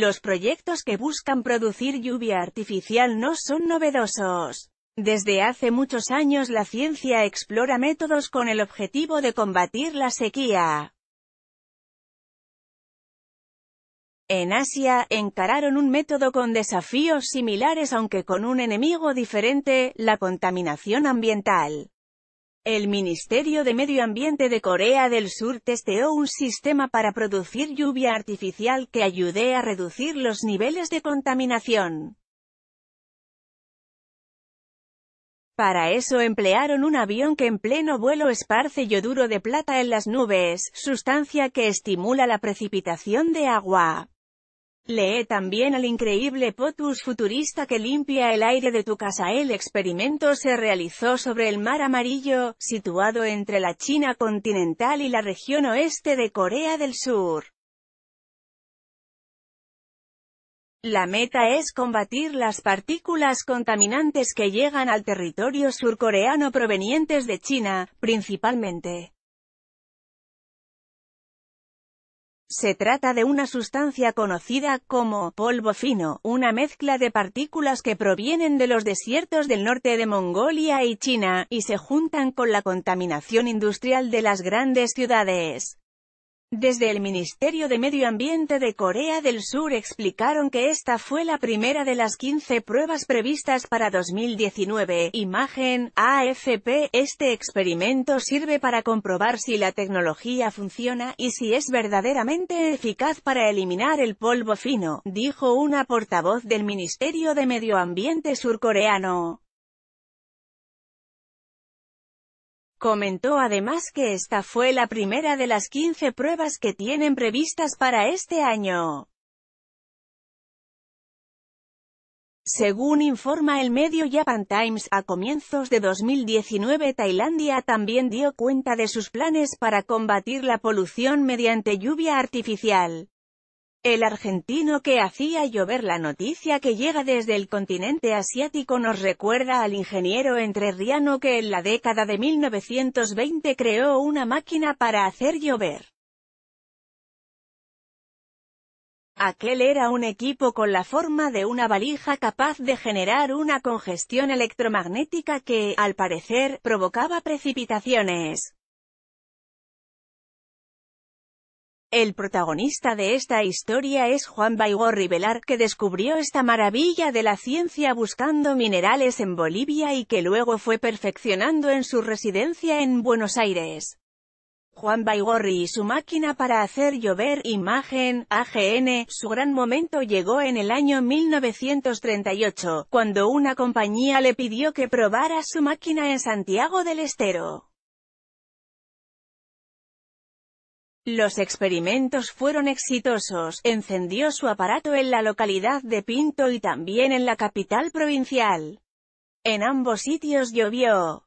Los proyectos que buscan producir lluvia artificial no son novedosos. Desde hace muchos años la ciencia explora métodos con el objetivo de combatir la sequía. En Asia, encararon un método con desafíos similares aunque con un enemigo diferente, la contaminación ambiental. El Ministerio de Medio Ambiente de Corea del Sur testeó un sistema para producir lluvia artificial que ayude a reducir los niveles de contaminación. Para eso emplearon un avión que en pleno vuelo esparce yoduro de plata en las nubes, sustancia que estimula la precipitación de agua. Lee también al increíble potus futurista que limpia el aire de tu casa. El experimento se realizó sobre el Mar Amarillo, situado entre la China continental y la región oeste de Corea del Sur. La meta es combatir las partículas contaminantes que llegan al territorio surcoreano provenientes de China, principalmente. Se trata de una sustancia conocida como polvo fino, una mezcla de partículas que provienen de los desiertos del norte de Mongolia y China, y se juntan con la contaminación industrial de las grandes ciudades. Desde el Ministerio de Medio Ambiente de Corea del Sur explicaron que esta fue la primera de las 15 pruebas previstas para 2019. Imagen, AFP, este experimento sirve para comprobar si la tecnología funciona y si es verdaderamente eficaz para eliminar el polvo fino, dijo una portavoz del Ministerio de Medio Ambiente surcoreano. Comentó además que esta fue la primera de las 15 pruebas que tienen previstas para este año. Según informa el medio Japan Times, a comienzos de 2019 Tailandia también dio cuenta de sus planes para combatir la polución mediante lluvia artificial. El argentino que hacía llover la noticia que llega desde el continente asiático nos recuerda al ingeniero entrerriano que en la década de 1920 creó una máquina para hacer llover. Aquel era un equipo con la forma de una valija capaz de generar una congestión electromagnética que, al parecer, provocaba precipitaciones. El protagonista de esta historia es Juan Baigorri Velar, que descubrió esta maravilla de la ciencia buscando minerales en Bolivia y que luego fue perfeccionando en su residencia en Buenos Aires. Juan Baigorri y su máquina para hacer llover imagen, AGN, su gran momento llegó en el año 1938, cuando una compañía le pidió que probara su máquina en Santiago del Estero. Los experimentos fueron exitosos, encendió su aparato en la localidad de Pinto y también en la capital provincial. En ambos sitios llovió.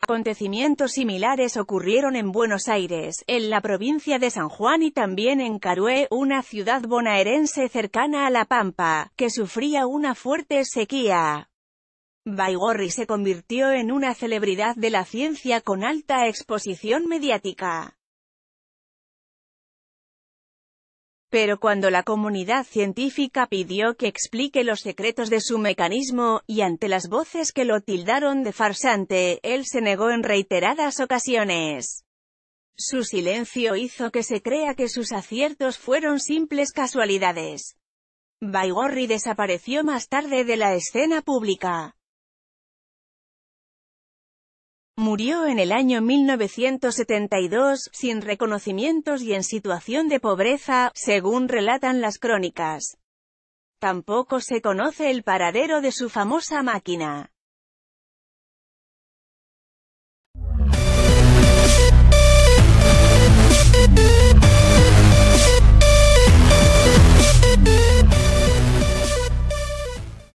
Acontecimientos similares ocurrieron en Buenos Aires, en la provincia de San Juan y también en Carué, una ciudad bonaerense cercana a La Pampa, que sufría una fuerte sequía. Baigorri se convirtió en una celebridad de la ciencia con alta exposición mediática. Pero cuando la comunidad científica pidió que explique los secretos de su mecanismo, y ante las voces que lo tildaron de farsante, él se negó en reiteradas ocasiones. Su silencio hizo que se crea que sus aciertos fueron simples casualidades. Baigorri desapareció más tarde de la escena pública. Murió en el año 1972, sin reconocimientos y en situación de pobreza, según relatan las crónicas. Tampoco se conoce el paradero de su famosa máquina.